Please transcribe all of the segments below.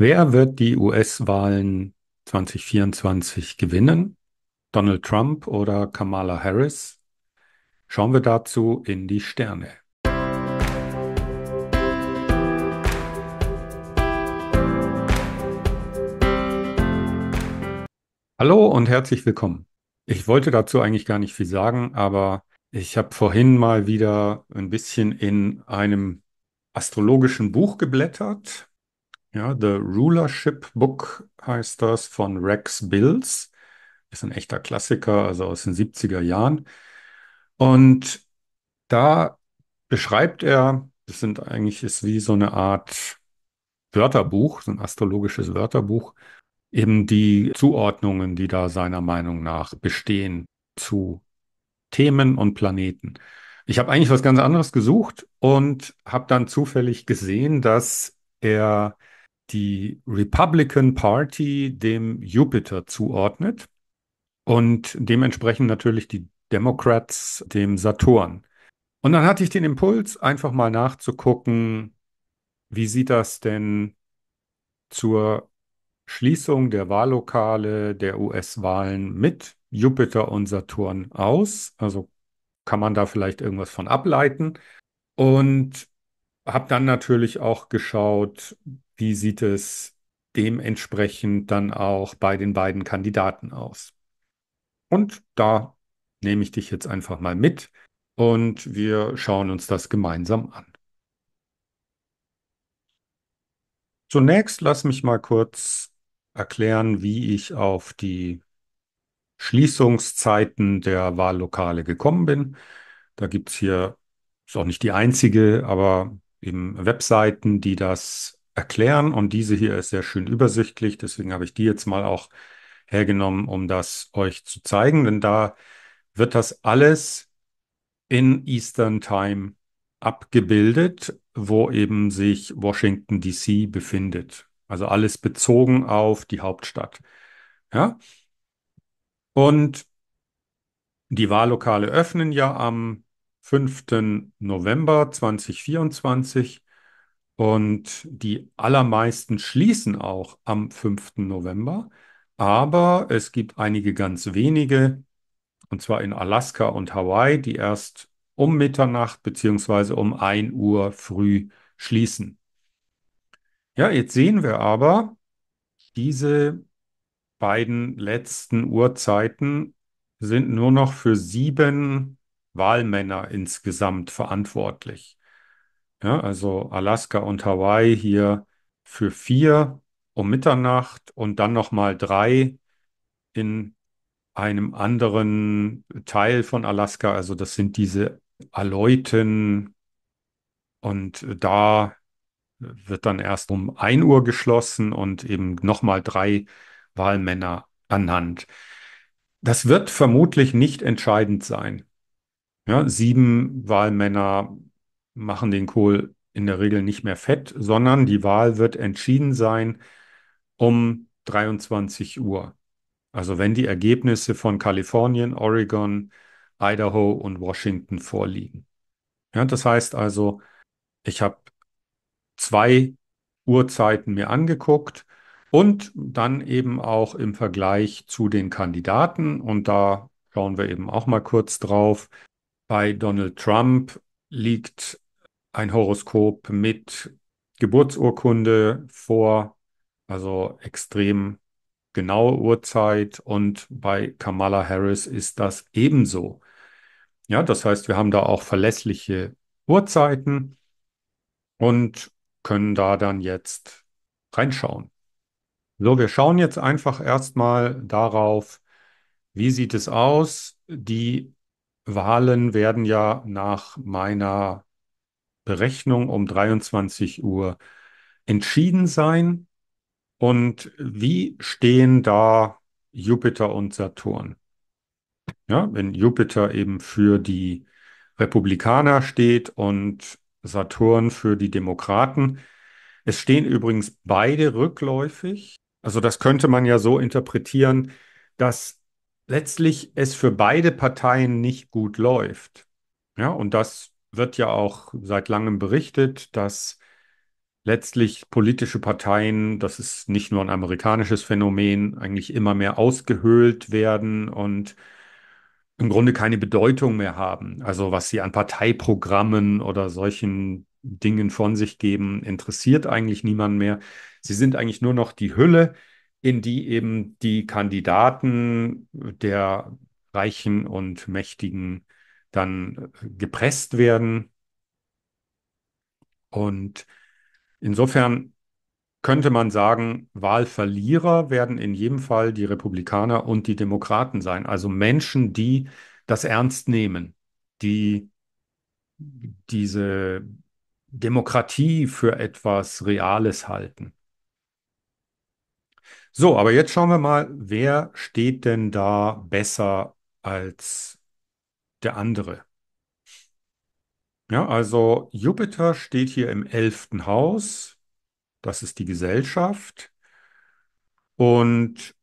Wer wird die US-Wahlen 2024 gewinnen? Donald Trump oder Kamala Harris? Schauen wir dazu in die Sterne. Hallo und herzlich willkommen. Ich wollte dazu eigentlich gar nicht viel sagen, aber ich habe vorhin mal wieder ein bisschen in einem astrologischen Buch geblättert ja, The Rulership Book heißt das von Rex Bills. Ist ein echter Klassiker, also aus den 70er Jahren. Und da beschreibt er, das sind eigentlich ist wie so eine Art Wörterbuch, so ein astrologisches Wörterbuch, eben die Zuordnungen, die da seiner Meinung nach bestehen zu Themen und Planeten. Ich habe eigentlich was ganz anderes gesucht und habe dann zufällig gesehen, dass er die Republican Party dem Jupiter zuordnet und dementsprechend natürlich die Democrats dem Saturn. Und dann hatte ich den Impuls, einfach mal nachzugucken, wie sieht das denn zur Schließung der Wahllokale der US-Wahlen mit Jupiter und Saturn aus? Also kann man da vielleicht irgendwas von ableiten? Und habe dann natürlich auch geschaut, wie sieht es dementsprechend dann auch bei den beiden Kandidaten aus. Und da nehme ich dich jetzt einfach mal mit und wir schauen uns das gemeinsam an. Zunächst lass mich mal kurz erklären, wie ich auf die Schließungszeiten der Wahllokale gekommen bin. Da gibt es hier, ist auch nicht die einzige, aber eben Webseiten, die das erklären. Und diese hier ist sehr schön übersichtlich. Deswegen habe ich die jetzt mal auch hergenommen, um das euch zu zeigen. Denn da wird das alles in Eastern Time abgebildet, wo eben sich Washington DC befindet. Also alles bezogen auf die Hauptstadt. Ja. Und die Wahllokale öffnen ja am 5. November 2024 und die allermeisten schließen auch am 5. November. Aber es gibt einige ganz wenige, und zwar in Alaska und Hawaii, die erst um Mitternacht bzw. um 1 Uhr früh schließen. Ja, jetzt sehen wir aber, diese beiden letzten Uhrzeiten sind nur noch für sieben Wahlmänner insgesamt verantwortlich. Ja, also Alaska und Hawaii hier für vier um Mitternacht und dann nochmal drei in einem anderen Teil von Alaska. Also das sind diese Aleuten und da wird dann erst um 1 Uhr geschlossen und eben nochmal drei Wahlmänner anhand. Das wird vermutlich nicht entscheidend sein. Ja, sieben Wahlmänner machen den Kohl in der Regel nicht mehr fett, sondern die Wahl wird entschieden sein um 23 Uhr. Also wenn die Ergebnisse von Kalifornien, Oregon, Idaho und Washington vorliegen. Ja, das heißt also, ich habe zwei Uhrzeiten mir angeguckt und dann eben auch im Vergleich zu den Kandidaten. Und da schauen wir eben auch mal kurz drauf. Bei Donald Trump liegt ein Horoskop mit Geburtsurkunde vor, also extrem genaue Uhrzeit. Und bei Kamala Harris ist das ebenso. Ja, das heißt, wir haben da auch verlässliche Uhrzeiten und können da dann jetzt reinschauen. So, wir schauen jetzt einfach erstmal darauf, wie sieht es aus, die Wahlen werden ja nach meiner Berechnung um 23 Uhr entschieden sein. Und wie stehen da Jupiter und Saturn? Ja, wenn Jupiter eben für die Republikaner steht und Saturn für die Demokraten. Es stehen übrigens beide rückläufig. Also das könnte man ja so interpretieren, dass letztlich es für beide Parteien nicht gut läuft. Ja, und das wird ja auch seit langem berichtet, dass letztlich politische Parteien, das ist nicht nur ein amerikanisches Phänomen, eigentlich immer mehr ausgehöhlt werden und im Grunde keine Bedeutung mehr haben. Also was sie an Parteiprogrammen oder solchen Dingen von sich geben, interessiert eigentlich niemand mehr. Sie sind eigentlich nur noch die Hülle, in die eben die Kandidaten der Reichen und Mächtigen dann äh, gepresst werden. Und insofern könnte man sagen, Wahlverlierer werden in jedem Fall die Republikaner und die Demokraten sein. Also Menschen, die das ernst nehmen, die diese Demokratie für etwas Reales halten. So, aber jetzt schauen wir mal, wer steht denn da besser als der andere? Ja, also Jupiter steht hier im elften Haus, das ist die Gesellschaft und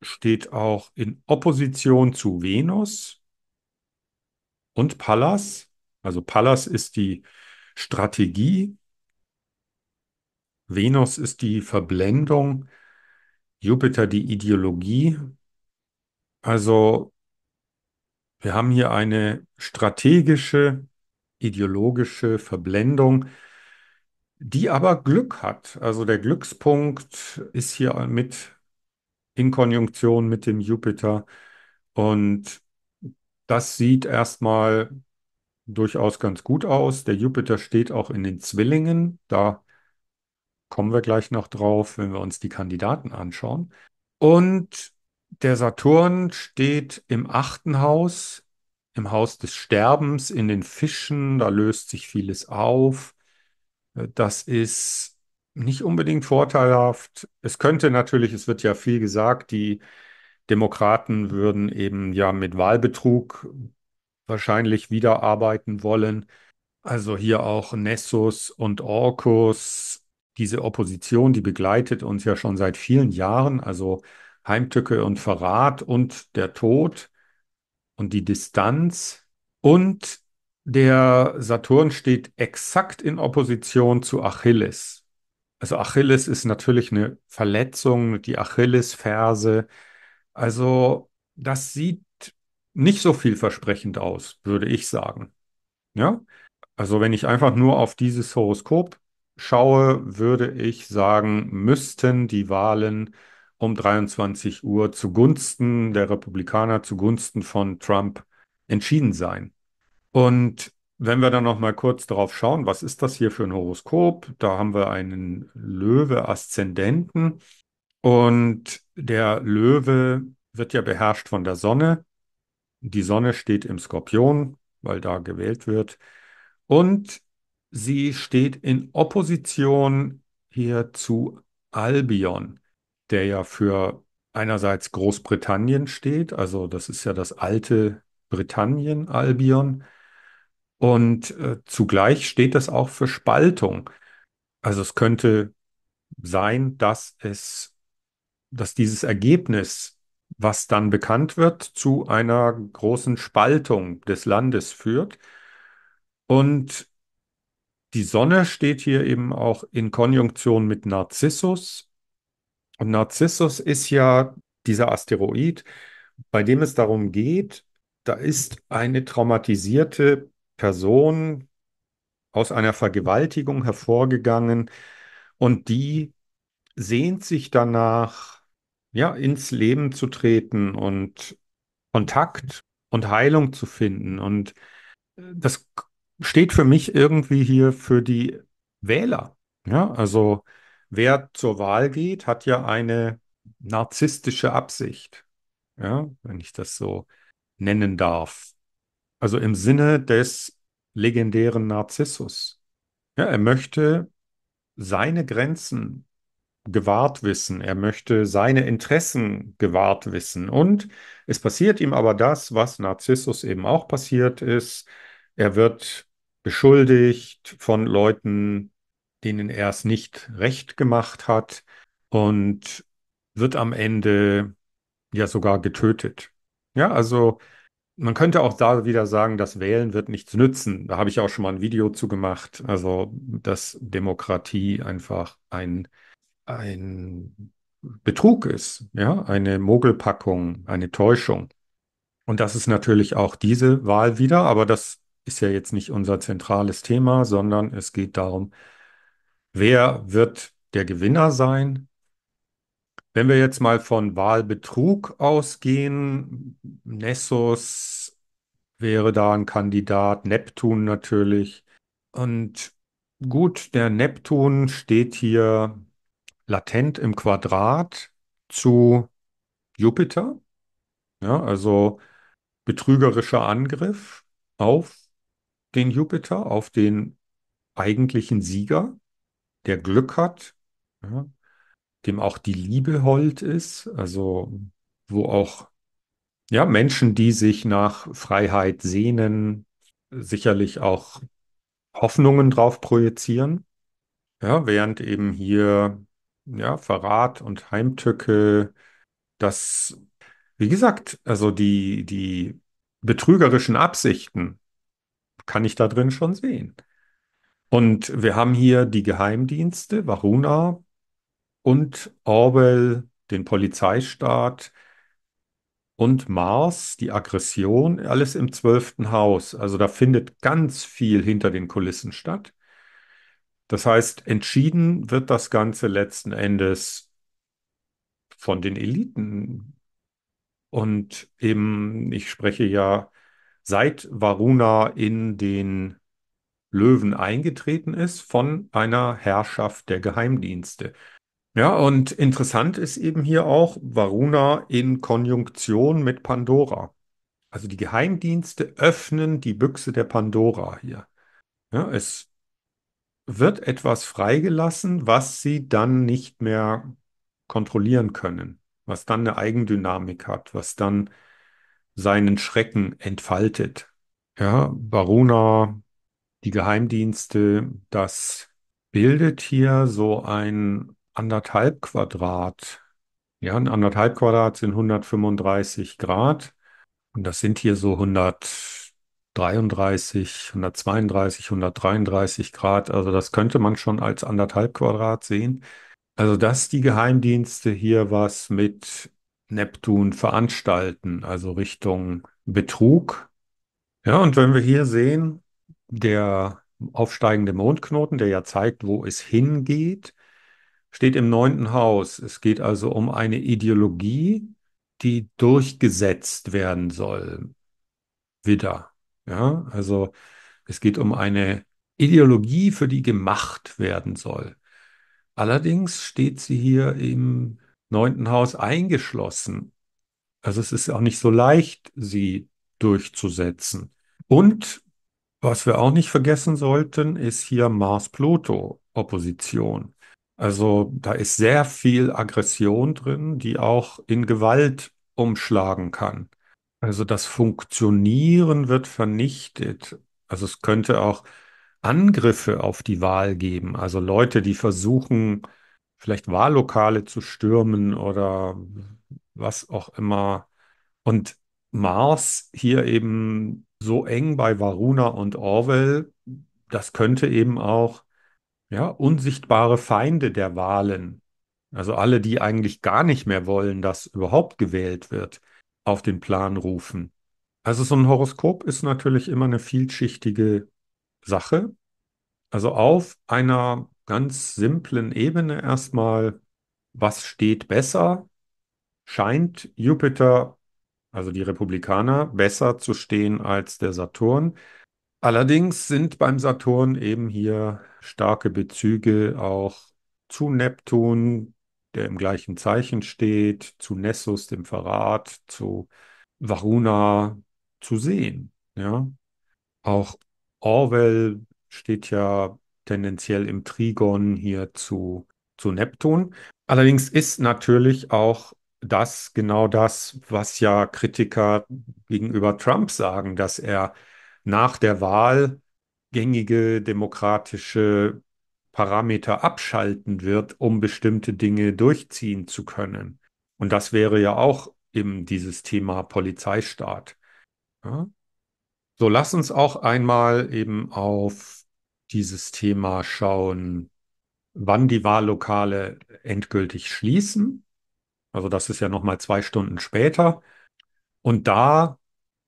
steht auch in Opposition zu Venus und Pallas. Also Pallas ist die Strategie, Venus ist die Verblendung Jupiter die Ideologie. Also wir haben hier eine strategische, ideologische Verblendung, die aber Glück hat. Also der Glückspunkt ist hier mit in Konjunktion mit dem Jupiter und das sieht erstmal durchaus ganz gut aus. Der Jupiter steht auch in den Zwillingen, da Kommen wir gleich noch drauf, wenn wir uns die Kandidaten anschauen. Und der Saturn steht im achten Haus, im Haus des Sterbens, in den Fischen, da löst sich vieles auf. Das ist nicht unbedingt vorteilhaft. Es könnte natürlich, es wird ja viel gesagt, die Demokraten würden eben ja mit Wahlbetrug wahrscheinlich wieder arbeiten wollen. Also hier auch Nessus und Orcus diese Opposition, die begleitet uns ja schon seit vielen Jahren, also Heimtücke und Verrat und der Tod und die Distanz. Und der Saturn steht exakt in Opposition zu Achilles. Also Achilles ist natürlich eine Verletzung, die Achillesferse. Also das sieht nicht so vielversprechend aus, würde ich sagen. Ja? Also wenn ich einfach nur auf dieses Horoskop schaue, würde ich sagen, müssten die Wahlen um 23 Uhr zugunsten der Republikaner, zugunsten von Trump entschieden sein. Und wenn wir dann noch mal kurz darauf schauen, was ist das hier für ein Horoskop? Da haben wir einen Löwe-Aszendenten und der Löwe wird ja beherrscht von der Sonne. Die Sonne steht im Skorpion, weil da gewählt wird. Und Sie steht in Opposition hier zu Albion, der ja für einerseits Großbritannien steht, also das ist ja das alte Britannien, Albion, und äh, zugleich steht das auch für Spaltung. Also es könnte sein, dass es, dass dieses Ergebnis, was dann bekannt wird, zu einer großen Spaltung des Landes führt. Und die Sonne steht hier eben auch in Konjunktion mit Narzissus. Und Narzissus ist ja dieser Asteroid, bei dem es darum geht, da ist eine traumatisierte Person aus einer Vergewaltigung hervorgegangen und die sehnt sich danach, ja, ins Leben zu treten und Kontakt und Heilung zu finden. Und äh, das steht für mich irgendwie hier für die Wähler. Ja, also wer zur Wahl geht, hat ja eine narzisstische Absicht. Ja, wenn ich das so nennen darf. Also im Sinne des legendären Narzissus. Ja, er möchte seine Grenzen gewahrt wissen, er möchte seine Interessen gewahrt wissen. Und es passiert ihm aber das, was Narzissus eben auch passiert ist. Er wird beschuldigt von Leuten, denen er es nicht recht gemacht hat und wird am Ende ja sogar getötet. Ja, also man könnte auch da wieder sagen, das Wählen wird nichts nützen. Da habe ich auch schon mal ein Video zu gemacht. Also, dass Demokratie einfach ein, ein Betrug ist, ja, eine Mogelpackung, eine Täuschung. Und das ist natürlich auch diese Wahl wieder, aber das ist ja jetzt nicht unser zentrales Thema, sondern es geht darum, wer wird der Gewinner sein? Wenn wir jetzt mal von Wahlbetrug ausgehen, Nessus wäre da ein Kandidat, Neptun natürlich. Und gut, der Neptun steht hier latent im Quadrat zu Jupiter. Ja, also betrügerischer Angriff auf den Jupiter, auf den eigentlichen Sieger, der Glück hat, ja, dem auch die Liebe hold ist, also wo auch ja, Menschen, die sich nach Freiheit sehnen, sicherlich auch Hoffnungen drauf projizieren. Ja, während eben hier ja, Verrat und Heimtücke, das, wie gesagt, also die, die betrügerischen Absichten kann ich da drin schon sehen. Und wir haben hier die Geheimdienste, Varuna und Orwell, den Polizeistaat und Mars, die Aggression, alles im zwölften Haus. Also da findet ganz viel hinter den Kulissen statt. Das heißt, entschieden wird das Ganze letzten Endes von den Eliten. Und eben, ich spreche ja seit Varuna in den Löwen eingetreten ist von einer Herrschaft der Geheimdienste. Ja, und interessant ist eben hier auch Varuna in Konjunktion mit Pandora. Also die Geheimdienste öffnen die Büchse der Pandora hier. Ja, es wird etwas freigelassen, was sie dann nicht mehr kontrollieren können, was dann eine Eigendynamik hat, was dann seinen Schrecken entfaltet. Ja, Baruna, die Geheimdienste, das bildet hier so ein anderthalb Quadrat. Ja, ein anderthalb Quadrat sind 135 Grad. Und das sind hier so 133, 132, 133 Grad. Also das könnte man schon als anderthalb Quadrat sehen. Also dass die Geheimdienste hier was mit Neptun veranstalten, also Richtung Betrug. Ja, und wenn wir hier sehen, der aufsteigende Mondknoten, der ja zeigt, wo es hingeht, steht im neunten Haus. Es geht also um eine Ideologie, die durchgesetzt werden soll. Wieder. Ja, also es geht um eine Ideologie, für die gemacht werden soll. Allerdings steht sie hier im neunten Haus eingeschlossen. Also es ist auch nicht so leicht, sie durchzusetzen. Und was wir auch nicht vergessen sollten, ist hier Mars-Pluto-Opposition. Also da ist sehr viel Aggression drin, die auch in Gewalt umschlagen kann. Also das Funktionieren wird vernichtet. Also es könnte auch Angriffe auf die Wahl geben. Also Leute, die versuchen, vielleicht Wahllokale zu stürmen oder was auch immer. Und Mars hier eben so eng bei Varuna und Orwell, das könnte eben auch ja, unsichtbare Feinde der Wahlen, also alle, die eigentlich gar nicht mehr wollen, dass überhaupt gewählt wird, auf den Plan rufen. Also so ein Horoskop ist natürlich immer eine vielschichtige Sache. Also auf einer ganz simplen Ebene erstmal, was steht besser? Scheint Jupiter, also die Republikaner, besser zu stehen als der Saturn. Allerdings sind beim Saturn eben hier starke Bezüge auch zu Neptun, der im gleichen Zeichen steht, zu Nessus, dem Verrat, zu Varuna zu sehen. Ja? Auch Orwell steht ja tendenziell im Trigon hier zu, zu Neptun. Allerdings ist natürlich auch das genau das, was ja Kritiker gegenüber Trump sagen, dass er nach der Wahl gängige demokratische Parameter abschalten wird, um bestimmte Dinge durchziehen zu können. Und das wäre ja auch eben dieses Thema Polizeistaat. Ja? So lass uns auch einmal eben auf dieses Thema schauen, wann die Wahllokale endgültig schließen. Also das ist ja nochmal zwei Stunden später. Und da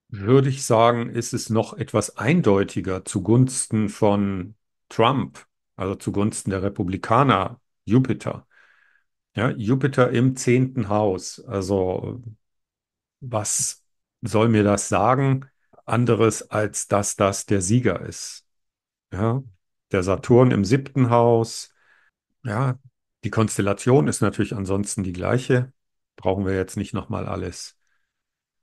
würde ich sagen, ist es noch etwas eindeutiger zugunsten von Trump, also zugunsten der Republikaner, Jupiter. Ja, Jupiter im zehnten Haus. Also was soll mir das sagen anderes, als dass das der Sieger ist? Ja, der Saturn im siebten Haus. Ja, die Konstellation ist natürlich ansonsten die gleiche. Brauchen wir jetzt nicht nochmal alles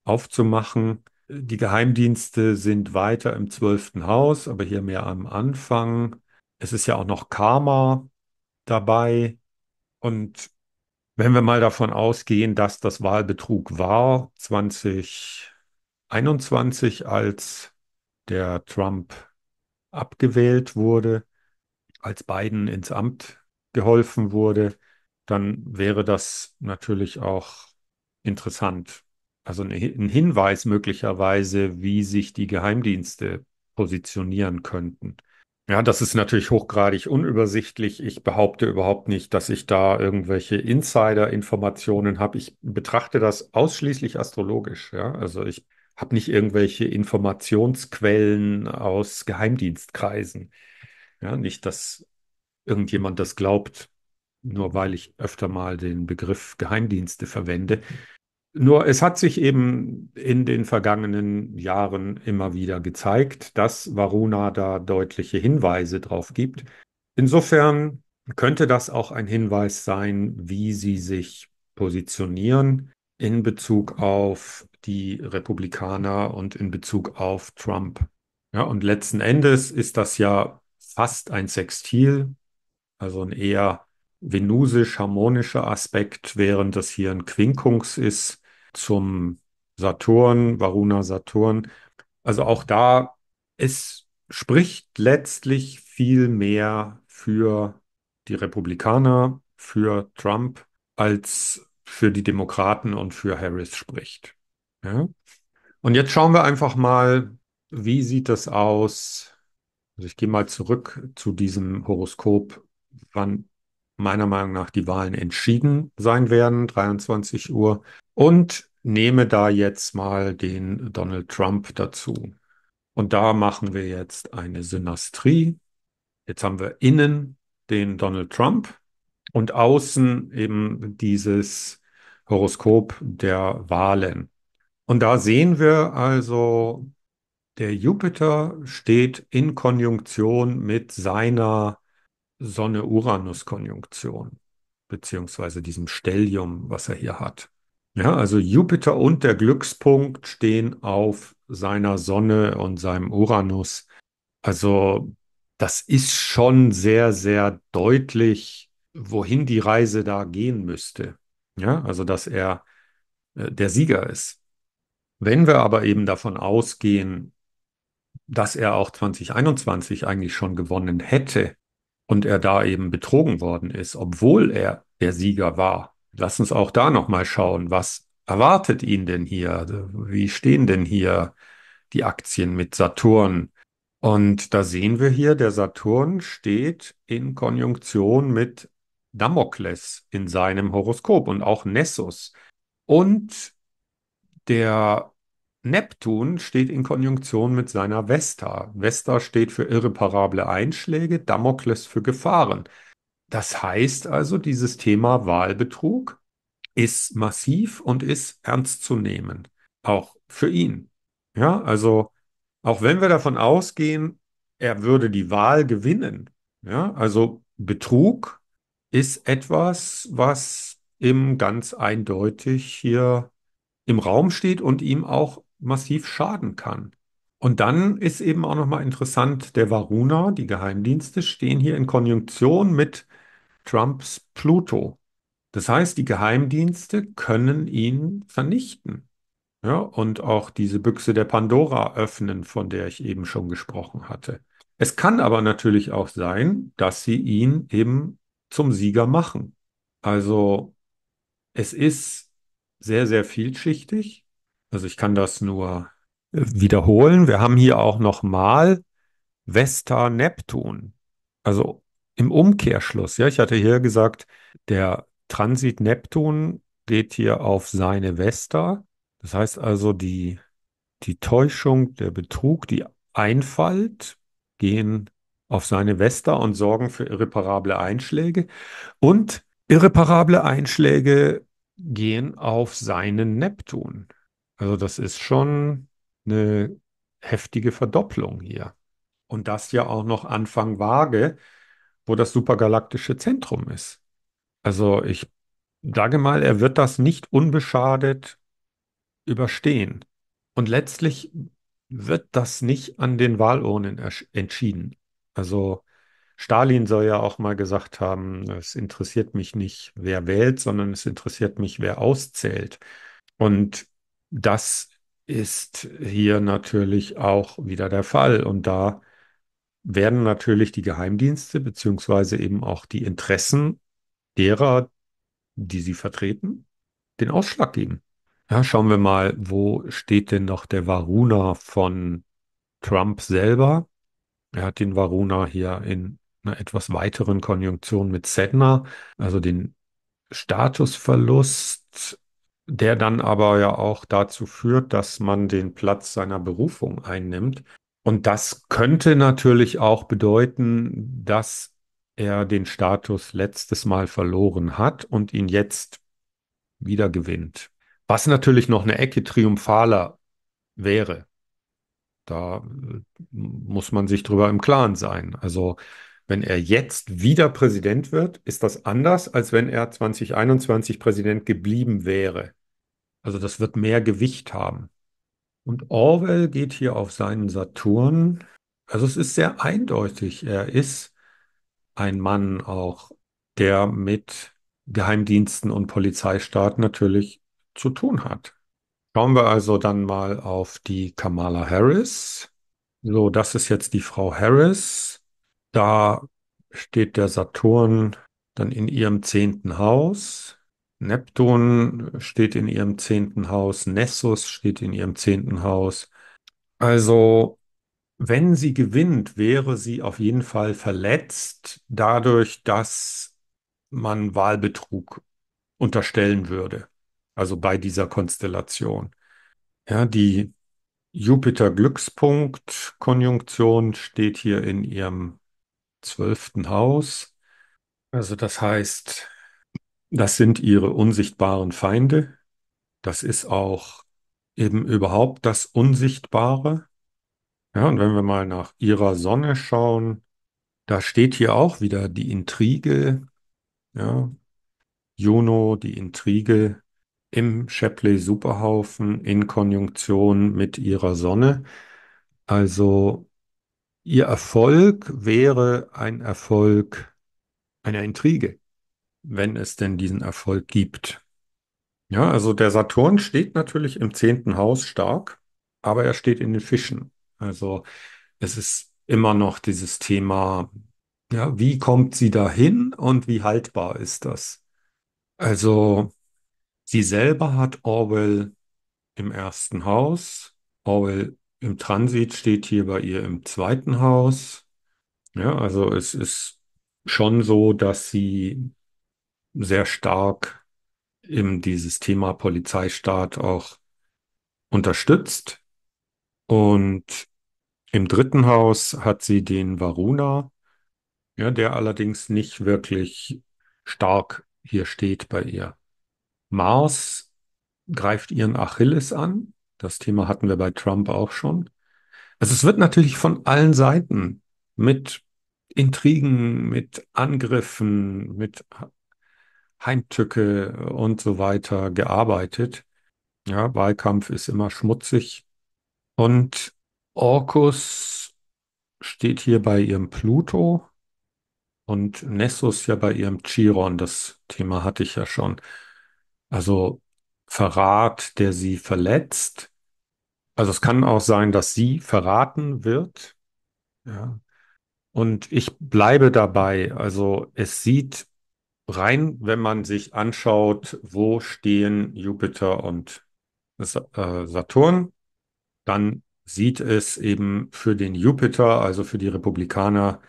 aufzumachen. Die Geheimdienste sind weiter im zwölften Haus, aber hier mehr am Anfang. Es ist ja auch noch Karma dabei. Und wenn wir mal davon ausgehen, dass das Wahlbetrug war 2021, als der Trump abgewählt wurde, als Biden ins Amt geholfen wurde, dann wäre das natürlich auch interessant. Also ein Hinweis möglicherweise, wie sich die Geheimdienste positionieren könnten. Ja, das ist natürlich hochgradig unübersichtlich. Ich behaupte überhaupt nicht, dass ich da irgendwelche Insider-Informationen habe. Ich betrachte das ausschließlich astrologisch. Ja? Also ich habe nicht irgendwelche Informationsquellen aus Geheimdienstkreisen. Ja, nicht, dass irgendjemand das glaubt, nur weil ich öfter mal den Begriff Geheimdienste verwende. Nur es hat sich eben in den vergangenen Jahren immer wieder gezeigt, dass Varuna da deutliche Hinweise drauf gibt. Insofern könnte das auch ein Hinweis sein, wie sie sich positionieren in Bezug auf die Republikaner und in Bezug auf Trump. Ja, und letzten Endes ist das ja fast ein Sextil, also ein eher venusisch-harmonischer Aspekt, während das hier ein Quinkungs ist zum Saturn, Varuna Saturn. Also auch da, es spricht letztlich viel mehr für die Republikaner, für Trump, als für die Demokraten und für Harris spricht. Ja. Und jetzt schauen wir einfach mal, wie sieht das aus? Also ich gehe mal zurück zu diesem Horoskop, wann meiner Meinung nach die Wahlen entschieden sein werden, 23 Uhr. Und nehme da jetzt mal den Donald Trump dazu. Und da machen wir jetzt eine Synastrie. Jetzt haben wir innen den Donald Trump und außen eben dieses Horoskop der Wahlen. Und da sehen wir also, der Jupiter steht in Konjunktion mit seiner Sonne-Uranus-Konjunktion, beziehungsweise diesem Stellium, was er hier hat. Ja, also Jupiter und der Glückspunkt stehen auf seiner Sonne und seinem Uranus. Also das ist schon sehr, sehr deutlich, wohin die Reise da gehen müsste. Ja, also dass er äh, der Sieger ist. Wenn wir aber eben davon ausgehen, dass er auch 2021 eigentlich schon gewonnen hätte und er da eben betrogen worden ist, obwohl er der Sieger war, lass uns auch da nochmal schauen, was erwartet ihn denn hier? Also, wie stehen denn hier die Aktien mit Saturn? Und da sehen wir hier, der Saturn steht in Konjunktion mit Damokles in seinem Horoskop und auch Nessus. Und der Neptun steht in Konjunktion mit seiner Vesta. Vesta steht für irreparable Einschläge, Damokles für Gefahren. Das heißt also, dieses Thema Wahlbetrug ist massiv und ist ernst zu nehmen, auch für ihn. Ja, also auch wenn wir davon ausgehen, er würde die Wahl gewinnen. Ja, also Betrug ist etwas, was ihm ganz eindeutig hier im Raum steht und ihm auch massiv schaden kann. Und dann ist eben auch nochmal interessant, der Varuna, die Geheimdienste stehen hier in Konjunktion mit Trumps Pluto. Das heißt, die Geheimdienste können ihn vernichten. Ja, und auch diese Büchse der Pandora öffnen, von der ich eben schon gesprochen hatte. Es kann aber natürlich auch sein, dass sie ihn eben zum Sieger machen. Also es ist sehr, sehr vielschichtig. Also ich kann das nur äh, wiederholen. Wir haben hier auch nochmal Vesta Neptun. Also im Umkehrschluss, ja, ich hatte hier gesagt, der Transit Neptun geht hier auf seine Vesta. Das heißt also, die, die Täuschung, der Betrug, die Einfalt gehen auf seine Vesta und sorgen für irreparable Einschläge. Und irreparable Einschläge gehen auf seinen Neptun. Also das ist schon eine heftige Verdopplung hier. Und das ja auch noch Anfang Waage, wo das supergalaktische Zentrum ist. Also ich sage mal, er wird das nicht unbeschadet überstehen. Und letztlich wird das nicht an den Wahlurnen entschieden. Also Stalin soll ja auch mal gesagt haben, es interessiert mich nicht, wer wählt, sondern es interessiert mich, wer auszählt. Und das ist hier natürlich auch wieder der Fall. Und da werden natürlich die Geheimdienste beziehungsweise eben auch die Interessen derer, die sie vertreten, den Ausschlag geben. Ja, schauen wir mal, wo steht denn noch der Varuna von Trump selber? Er hat den Varuna hier in einer etwas weiteren Konjunktion mit Sedna, also den Statusverlust, der dann aber ja auch dazu führt, dass man den Platz seiner Berufung einnimmt. Und das könnte natürlich auch bedeuten, dass er den Status letztes Mal verloren hat und ihn jetzt wieder gewinnt. Was natürlich noch eine Ecke triumphaler wäre. Da muss man sich drüber im Klaren sein. Also wenn er jetzt wieder Präsident wird, ist das anders, als wenn er 2021 Präsident geblieben wäre. Also das wird mehr Gewicht haben. Und Orwell geht hier auf seinen Saturn. Also es ist sehr eindeutig. Er ist ein Mann auch, der mit Geheimdiensten und Polizeistaat natürlich zu tun hat. Schauen wir also dann mal auf die Kamala Harris. So, das ist jetzt die Frau Harris. Da steht der Saturn dann in ihrem zehnten Haus. Neptun steht in ihrem zehnten Haus. Nessus steht in ihrem zehnten Haus. Also, wenn sie gewinnt, wäre sie auf jeden Fall verletzt dadurch, dass man Wahlbetrug unterstellen würde. Also bei dieser Konstellation. Ja, die Jupiter-Glückspunkt-Konjunktion steht hier in ihrem zwölften Haus. Also das heißt, das sind ihre unsichtbaren Feinde. Das ist auch eben überhaupt das Unsichtbare. Ja, und wenn wir mal nach ihrer Sonne schauen, da steht hier auch wieder die Intrige. Ja, Juno, die Intrige im Shepley Superhaufen in Konjunktion mit ihrer Sonne. Also Ihr Erfolg wäre ein Erfolg einer Intrige, wenn es denn diesen Erfolg gibt. Ja, also der Saturn steht natürlich im zehnten Haus stark, aber er steht in den Fischen. Also es ist immer noch dieses Thema, ja, wie kommt sie dahin und wie haltbar ist das? Also sie selber hat Orwell im ersten Haus. Orwell im Transit steht hier bei ihr im zweiten Haus. Ja, also es ist schon so, dass sie sehr stark eben dieses Thema Polizeistaat auch unterstützt. Und im dritten Haus hat sie den Varuna, ja, der allerdings nicht wirklich stark hier steht bei ihr. Mars greift ihren Achilles an, das Thema hatten wir bei Trump auch schon. Also es wird natürlich von allen Seiten mit Intrigen, mit Angriffen, mit Heimtücke und so weiter gearbeitet. Ja, Wahlkampf ist immer schmutzig. Und Orkus steht hier bei ihrem Pluto und Nessus ja bei ihrem Chiron. Das Thema hatte ich ja schon. Also Verrat, der sie verletzt. Also es kann auch sein, dass sie verraten wird. Ja. Und ich bleibe dabei. Also es sieht rein, wenn man sich anschaut, wo stehen Jupiter und äh, Saturn, dann sieht es eben für den Jupiter, also für die Republikaner,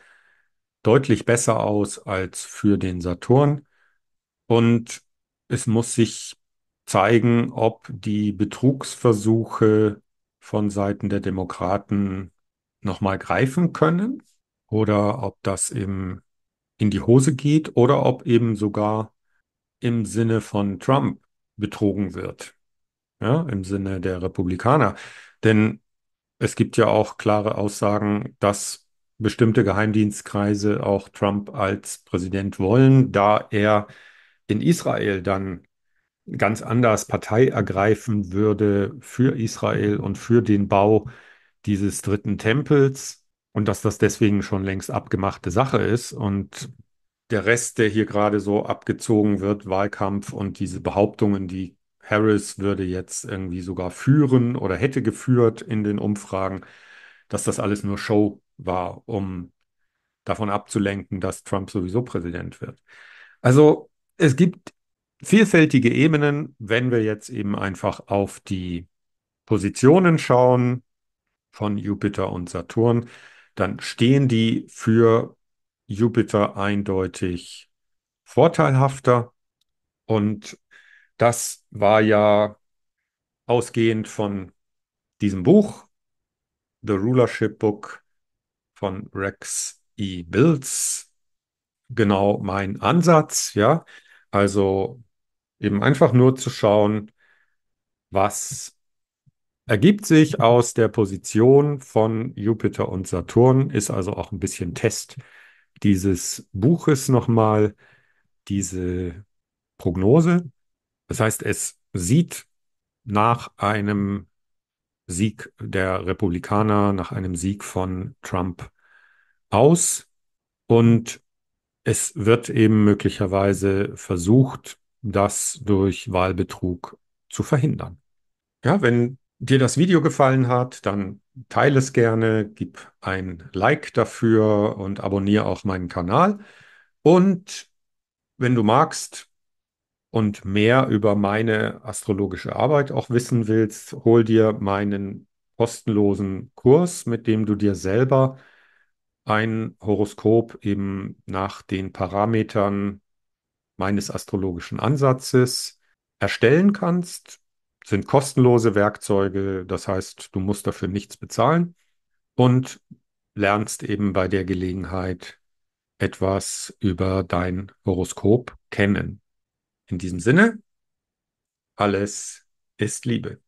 deutlich besser aus als für den Saturn. Und es muss sich zeigen, ob die Betrugsversuche von Seiten der Demokraten nochmal greifen können oder ob das eben in die Hose geht oder ob eben sogar im Sinne von Trump betrogen wird, ja, im Sinne der Republikaner. Denn es gibt ja auch klare Aussagen, dass bestimmte Geheimdienstkreise auch Trump als Präsident wollen, da er in Israel dann ganz anders Partei ergreifen würde für Israel und für den Bau dieses dritten Tempels und dass das deswegen schon längst abgemachte Sache ist. Und der Rest, der hier gerade so abgezogen wird, Wahlkampf und diese Behauptungen, die Harris würde jetzt irgendwie sogar führen oder hätte geführt in den Umfragen, dass das alles nur Show war, um davon abzulenken, dass Trump sowieso Präsident wird. Also es gibt vielfältige Ebenen, wenn wir jetzt eben einfach auf die Positionen schauen von Jupiter und Saturn, dann stehen die für Jupiter eindeutig vorteilhafter. Und das war ja ausgehend von diesem Buch, The Rulership Book von Rex E. Bills, genau mein Ansatz, ja. Also Eben einfach nur zu schauen, was ergibt sich aus der Position von Jupiter und Saturn, ist also auch ein bisschen Test dieses Buches nochmal, diese Prognose. Das heißt, es sieht nach einem Sieg der Republikaner, nach einem Sieg von Trump aus und es wird eben möglicherweise versucht, das durch Wahlbetrug zu verhindern. Ja, wenn dir das Video gefallen hat, dann teile es gerne, gib ein Like dafür und abonniere auch meinen Kanal. Und wenn du magst und mehr über meine astrologische Arbeit auch wissen willst, hol dir meinen kostenlosen Kurs, mit dem du dir selber ein Horoskop eben nach den Parametern meines astrologischen Ansatzes erstellen kannst. Sind kostenlose Werkzeuge, das heißt, du musst dafür nichts bezahlen und lernst eben bei der Gelegenheit etwas über dein Horoskop kennen. In diesem Sinne, alles ist Liebe.